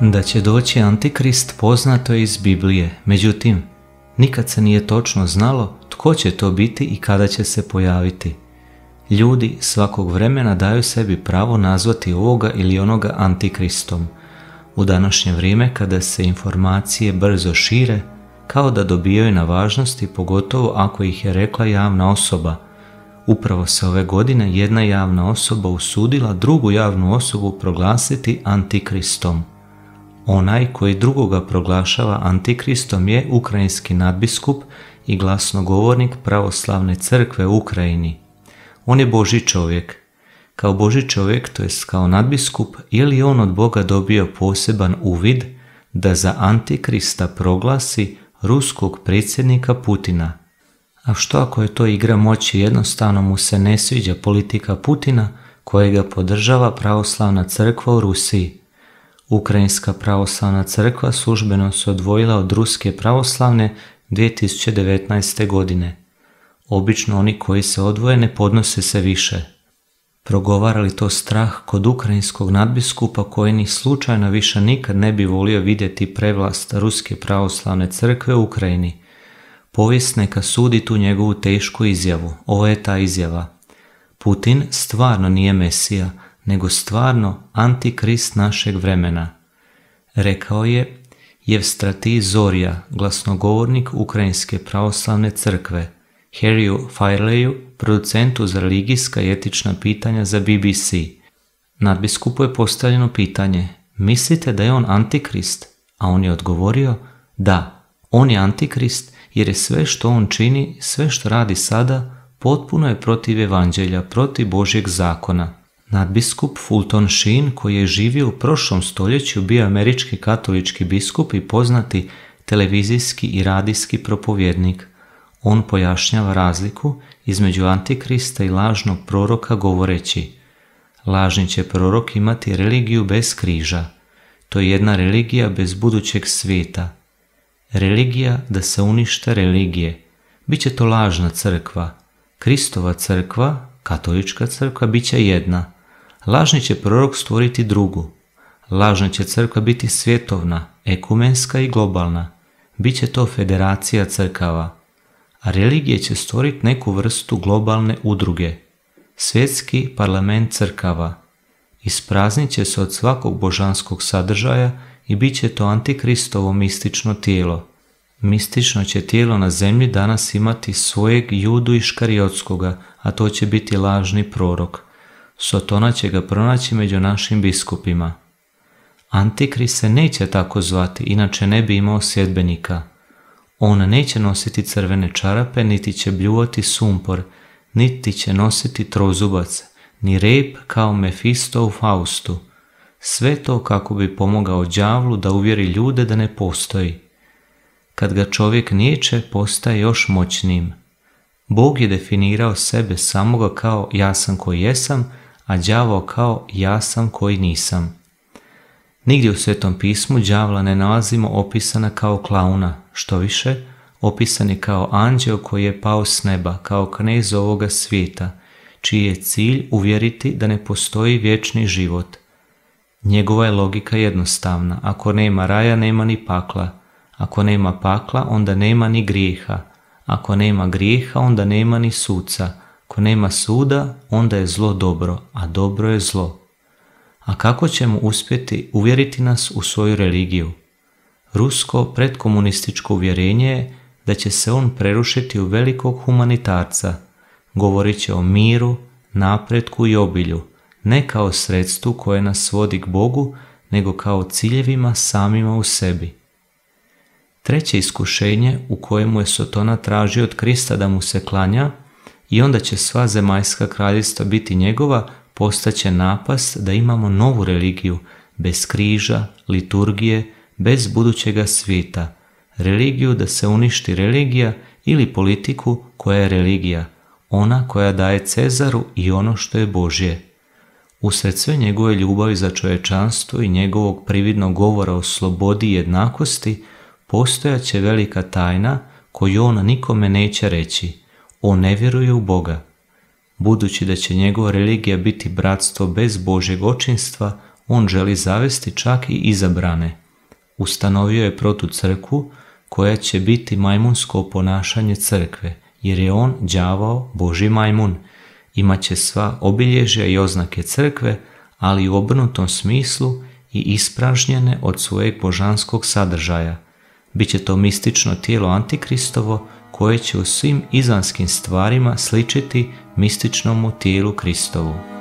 Da će doći antikrist poznato je iz Biblije, međutim, nikad se nije točno znalo tko će to biti i kada će se pojaviti. Ljudi svakog vremena daju sebi pravo nazvati ovoga ili onoga antikristom. U današnje vrijeme kada se informacije brzo šire, kao da dobijaju na važnosti pogotovo ako ih je rekla javna osoba. Upravo se ove godine jedna javna osoba usudila drugu javnu osobu proglasiti antikristom. Onaj koji drugoga proglašava antikristom je ukrajinski nadbiskup i glasnogovornik pravoslavne crkve u Ukrajini. On je Boži čovjek. Kao Boži čovjek, to jest kao nadbiskup, je li on od Boga dobio poseban uvid da za antikrista proglasi ruskog predsjednika Putina? A što ako je to igra moći jednostavno mu se ne sviđa politika Putina kojega podržava pravoslavna crkva u Rusiji? Ukrajinska pravoslavna crkva službeno se odvojila od Ruske pravoslavne 2019. godine. Obično oni koji se odvoje ne podnose se više. Progovara li to strah kod ukrajinskog nadbiskupa koji ni slučajno više nikad ne bi volio vidjeti prevlast Ruske pravoslavne crkve u Ukrajini? Povijest neka sudi tu njegovu tešku izjavu. Ovo je ta izjava. Putin stvarno nije mesija – nego stvarno antikrist našeg vremena, rekao je Jevstratij Zorija, glasnogovornik Ukrajinske pravoslavne crkve, Harryu Fireleju, producentu za religijska i etična pitanja za BBC. Nadbiskupu je postavljeno pitanje, mislite da je on antikrist? A on je odgovorio, da, on je antikrist jer je sve što on čini, sve što radi sada, potpuno je protiv evanđelja, protiv Božjeg zakona. Nadbiskup Fulton Sheen koji je živio u prošlom stoljeću bio američki katolički biskup i poznati televizijski i radijski propovjednik. On pojašnjava razliku između antikrista i lažnog proroka govoreći Lažni će prorok imati religiju bez križa. To je jedna religija bez budućeg svijeta. Religija da se unište religije. Biće to lažna crkva. Kristova crkva, katolička crkva, bit će jedna – Lažni će prorok stvoriti drugu. Lažna će crkva biti svjetovna, ekumenska i globalna. Biće to federacija crkava. A religije će stvoriti neku vrstu globalne udruge. Svjetski parlament crkava. Ispraznit će se od svakog božanskog sadržaja i bit će to antikristovo mistično tijelo. Mistično će tijelo na zemlji danas imati svojeg judu i škariotskoga, a to će biti lažni prorok – Sotona će ga pronaći među našim biskupima. Antikri se neće tako zvati, inače ne bi imao sjedbenika. On neće nositi crvene čarape, niti će bljuvati sumpor, niti će nositi trozubac, ni rep kao Mefisto u Faustu. Sve to kako bi pomogao đavlu da uvjeri ljude da ne postoji. Kad ga čovjek niječe, postaje još moćnim. Bog je definirao sebe samoga kao ja sam koji jesam, a đavo kao ja sam koji nisam. Nigdje u Svetom pismu đavla ne nalazimo opisana kao klauna, što više, opisan je kao anđeo koji je pao s neba, kao knez ovoga svijeta, čiji je cilj uvjeriti da ne postoji vječni život. Njegova je logika jednostavna, ako nema raja nema ni pakla, ako nema pakla onda nema ni grijeha, ako nema grijeha onda nema ni suca, Ko nema suda, onda je zlo dobro, a dobro je zlo. A kako ćemo uspjeti uvjeriti nas u svoju religiju? Rusko predkomunističko uvjerenje je da će se on prerušiti u velikog humanitarca, govorit će o miru, napretku i obilju, ne kao sredstvu koje nas vodi k Bogu, nego kao ciljevima samima u sebi. Treće iskušenje u kojemu je Sotona tražio od Krista da mu se klanja – i onda će sva zemaljska kraljstva biti njegova, postaće napas da imamo novu religiju, bez križa, liturgije, bez budućega svijeta, religiju da se uništi religija ili politiku koja je religija, ona koja daje Cezaru i ono što je Božje. Usred sve njegove ljubavi za čovečanstvo i njegovog prividnog govora o slobodi i jednakosti, postojaće velika tajna koju on nikome neće reći – on ne vjeruje u Boga. Budući da će njegova religija biti bratstvo bez Božeg očinstva, on želi zavesti čak i izabrane. Ustanovio je protu crkvu koja će biti majmunsko ponašanje crkve, jer je on đavao Boži majmun. Imaće sva obilježja i oznake crkve, ali u obrnutom smislu i ispražnjene od svojeg božanskog sadržaja. Biće to mistično tijelo Antikristovo koje će u svim izanskim stvarima sličiti mističnom tijelu Kristovu.